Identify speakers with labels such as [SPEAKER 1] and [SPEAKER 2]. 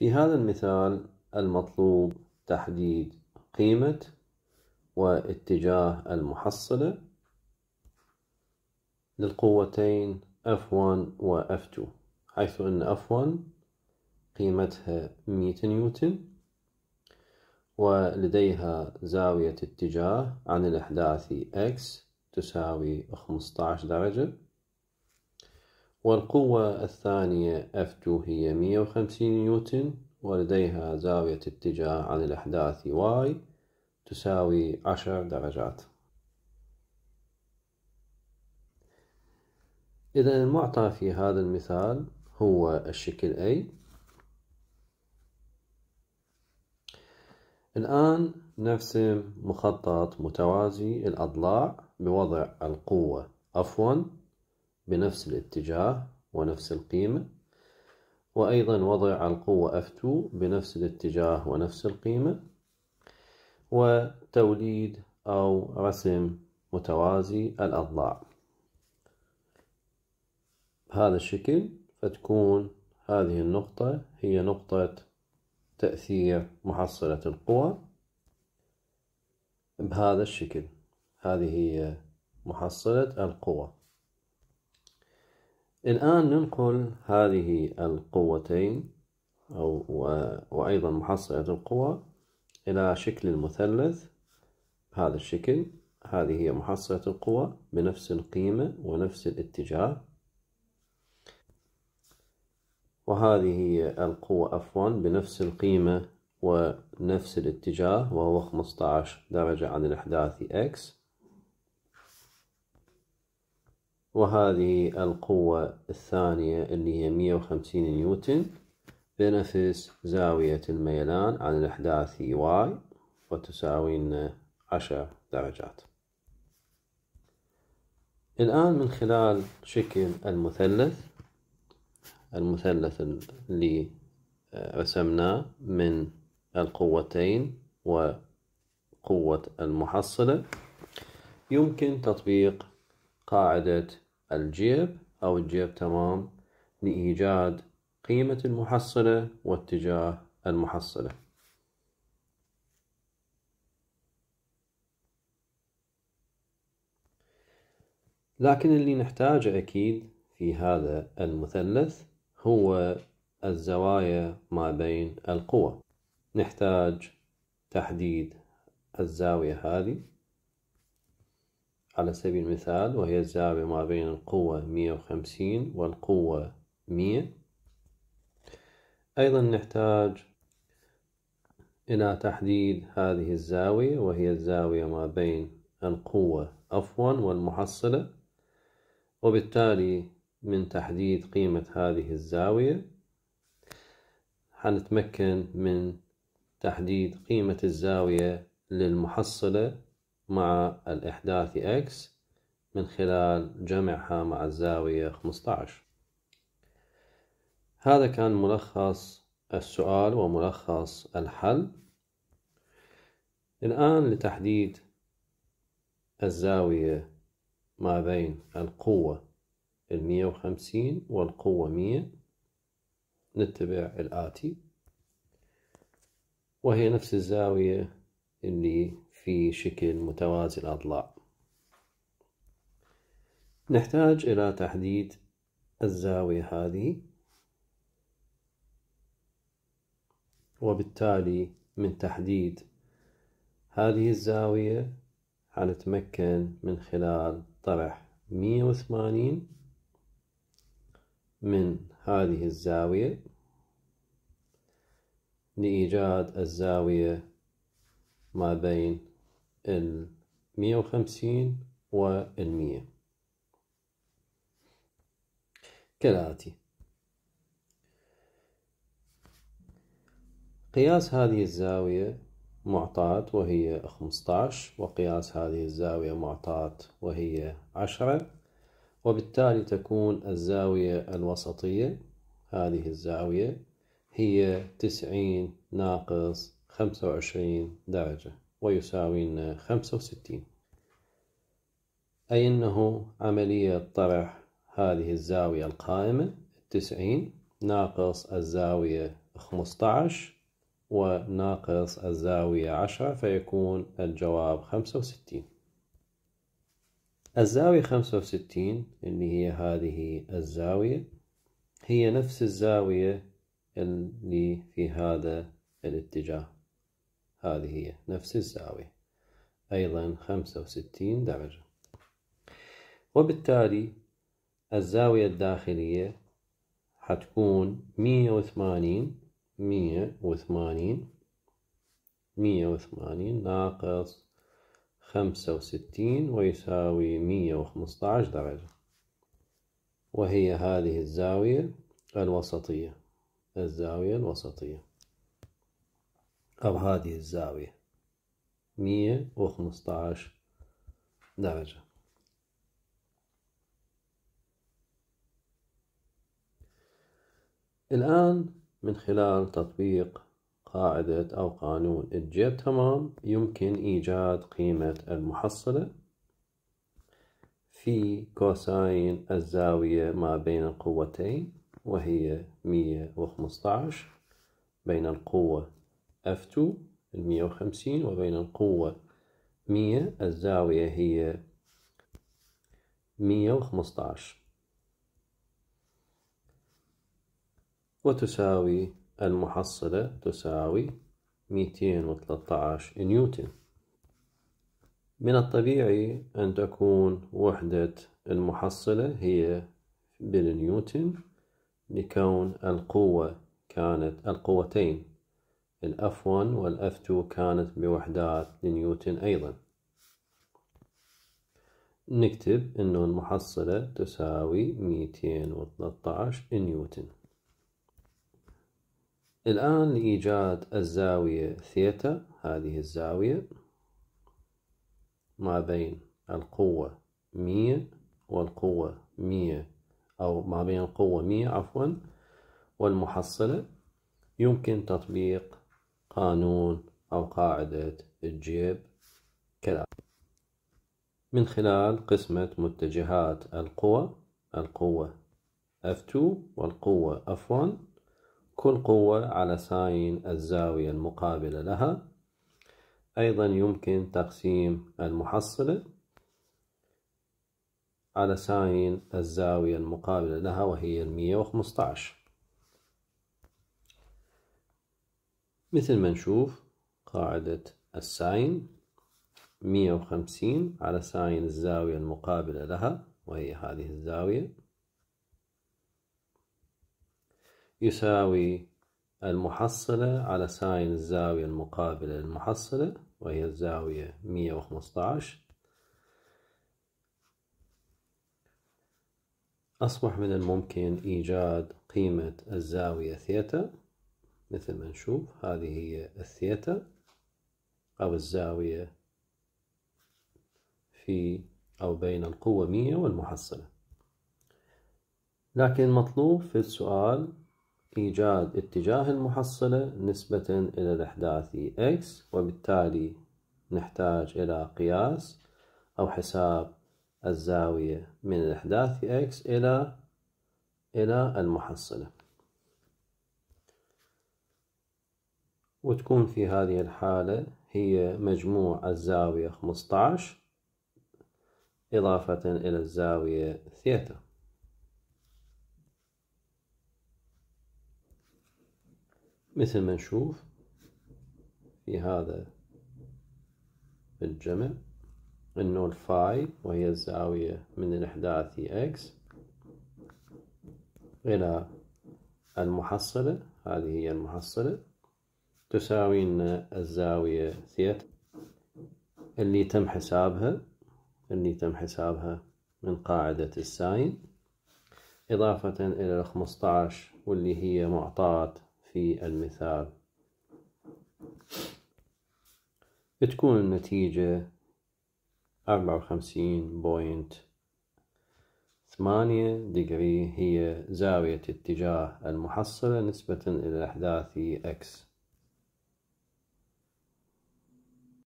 [SPEAKER 1] في هذا المثال المطلوب تحديد قيمة واتجاه المحصلة للقوتين F1 و F2 حيث أن F1 قيمتها 100 نيوتن ولديها زاوية اتجاه عن الإحداث X تساوي 15 درجة والقوة الثانية F2 هي 150 نيوتن ولديها زاوية اتجاه عن الأحداث Y تساوي 10 درجات إذا المعطى في هذا المثال هو الشكل A الآن نرسم مخطط متوازي الأضلاع بوضع القوة F1 بنفس الاتجاه ونفس القيمة وأيضا وضع القوة F2 بنفس الاتجاه ونفس القيمة وتوليد أو رسم متوازي الأضلاع بهذا الشكل فتكون هذه النقطة هي نقطة تأثير محصلة القوى بهذا الشكل هذه هي محصلة القوى الآن ننقل هذه القوتين أو وأيضا محصلة القوى إلى شكل المثلث بهذا الشكل هذه هي محصلة القوى بنفس القيمة ونفس الاتجاه وهذه هي القوة عفوا بنفس القيمة ونفس الاتجاه وهو 15 درجة عن الإحداث x وهذه القوة الثانية اللي هي 150 نيوتن بنفس زاوية الميلان عن الأحداث واي وتساوي لنا 10 درجات الآن من خلال شكل المثلث المثلث اللي آه، رسمناه من القوتين وقوة المحصلة يمكن تطبيق قاعدة الجيب أو الجيب تمام لإيجاد قيمة المحصلة واتجاه المحصلة لكن اللي نحتاجه أكيد في هذا المثلث هو الزوايا ما بين القوى نحتاج تحديد الزاوية هذه على سبيل المثال وهي الزاوية ما بين القوة 150 والقوة 100 أيضا نحتاج إلى تحديد هذه الزاوية وهي الزاوية ما بين القوة عفوا والمحصلة وبالتالي من تحديد قيمة هذه الزاوية حنتمكن من تحديد قيمة الزاوية للمحصلة مع الإحداث x من خلال جمعها مع الزاوية 15 هذا كان ملخص السؤال وملخص الحل الآن لتحديد الزاوية ما بين القوة المية وخمسين والقوة مية نتبع الآتي وهي نفس الزاوية اللي في شكل متوازي الأضلاع نحتاج إلى تحديد الزاوية هذه وبالتالي من تحديد هذه الزاوية حنتمكن من خلال طرح 180 من هذه الزاوية لإيجاد الزاوية ما بين المية وخمسين والمية كالآتي قياس هذه الزاوية معطاة وهي 15 وقياس هذه الزاوية معطاة وهي 10 وبالتالي تكون الزاوية الوسطية هذه الزاوية هي 90 ناقص 25 درجة ويساوي 65 أي أنه عملية طرح هذه الزاوية القائمة 90 ناقص الزاوية 15 وناقص الزاوية 10 فيكون الجواب 65 الزاوية 65 اللي هي هذه الزاوية هي نفس الزاوية اللي في هذا الاتجاه هذه هي نفس الزاوية أيضا خمسة وستين درجة وبالتالي الزاوية الداخلية حتكون مية وثمانين مية وثمانين مية وثمانين ناقص خمسة وستين ويساوي مية وخمسطعش درجة وهي هذه الزاوية الوسطية الزاوية الوسطية أو هذه الزاوية مية وخمسطعش درجة الآن من خلال تطبيق قاعدة أو قانون الجيب تمام يمكن إيجاد قيمة المحصلة في كوساين الزاوية ما بين القوتين وهي مية وخمسطعش بين القوة F2 المية وخمسين وبين القوة مية الزاوية هي مية وخمسطعش وتساوي المحصلة تساوي ميتين وثلاثطعش نيوتن من الطبيعي أن تكون وحدة المحصلة هي بالنيوتن لكون القوة كانت القوتين الأف 1 والأف 2 كانت بوحدات نيوتن أيضا نكتب أنه المحصلة تساوي 213 نيوتن الآن لإيجاد الزاوية ثيتا هذه الزاوية ما بين القوة 100 والقوة 100 أو ما بين القوة 100 عفوا والمحصلة يمكن تطبيق قانون أو قاعدة الجيب كذا من خلال قسمة متجهات القوى القوة F2 والقوة F1 كل قوة على ساين الزاوية المقابلة لها أيضا يمكن تقسيم المحصلة على ساين الزاوية المقابلة لها وهي 115 مثل ما نشوف قاعدة الساين 150 على ساين الزاوية المقابلة لها وهي هذه الزاوية يساوي المحصلة على ساين الزاوية المقابلة للمحصلة وهي الزاوية 115 أصبح من الممكن إيجاد قيمة الزاوية ثيتا مثل ما نشوف هذه هي الثيتا أو الزاوية في أو بين القوة 100 والمحصلة لكن مطلوب في السؤال إيجاد اتجاه المحصلة نسبة إلى الأحداثي x وبالتالي نحتاج إلى قياس أو حساب الزاوية من الأحداثي x إلى إلى المحصلة وتكون في هذه الحالة هي مجموع الزاوية 15 إضافة إلى الزاوية ثيتا مثل ما نشوف في هذا الجمع انه الفاي وهي الزاوية من الإحداثي إكس إلى المحصلة هذه هي المحصلة تساوي لنا الزاوية ثيتا اللي تم حسابها اللي تم حسابها من قاعدة الساين إضافة إلى الخمسطعش واللي هي معطاة في المثال تكون النتيجة أربعة وخمسين بوينت ثمانية دقري هي زاوية اتجاه المحصلة نسبة إلى الأحداث أكس